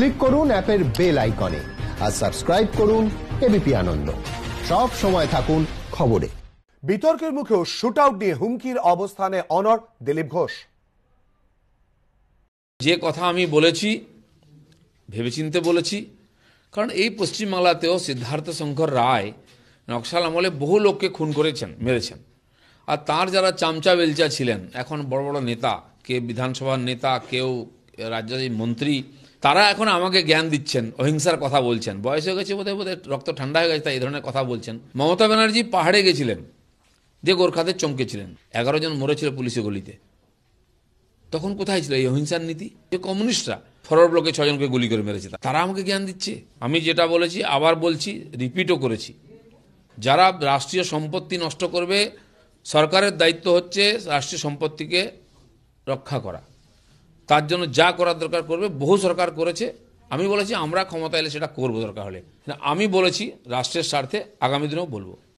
click করুন অ্যাপের bell আইকনে আর সাবস্ক্রাইব করুন এবিপি আনন্দ সব সময় থাকুন খবরে বিতর্কের মুখেও শুট আউট নিয়ে হুমকির অবস্থানে অনর দিলীপ ঘোষ যে কথা আমি বলেছি ভেবেচিন্তে বলেছি কারণ এই পশ্চিমবাংলাতেও সিদ্ধার্থ শঙ্কর রায় নকশাল আমলে বহু লোককে খুন করেছেন মেরেছেন আর তার যারা চামচা বেলচা ছিলেন এখন বড় বড় নেতা কে বিধানসভার নেতা কেউ রাজ্যের মন্ত্রী তারা এখন আমাকে জ্ঞান দিচ্ছেন অহিংসার কথা বলছেন বয়স হয়ে গেছে বোধহয় বোধহয় রক্ত ঠান্ডা হয়ে গেছে তাই এই ধরনের কথা বলছেন মমতা ব্যানার্জি পাহাড়ে গেছিলেন যে গোর্খাদের চমকেছিলেন এগারো জন মরেছিল পুলিশে গলিতে তখন কোথায় ছিল এই অহিংসার নীতি যে কমিউনিস্টরা ফরওয়ার্ড ব্লকে ছজনকে গুলি করে মেরেছে তারা আমাকে জ্ঞান দিচ্ছে আমি যেটা বলেছি আবার বলছি রিপিটও করেছি যারা রাষ্ট্রীয় সম্পত্তি নষ্ট করবে সরকারের দায়িত্ব হচ্ছে রাষ্ট্রীয় সম্পত্তিকে রক্ষা করা তার জন্য যা করার দরকার করবে বহু সরকার করেছে আমি বলেছি আমরা ক্ষমতা এলে সেটা করবো দরকার হলে আমি বলেছি রাষ্ট্রের স্বার্থে আগামী দিনেও বলবো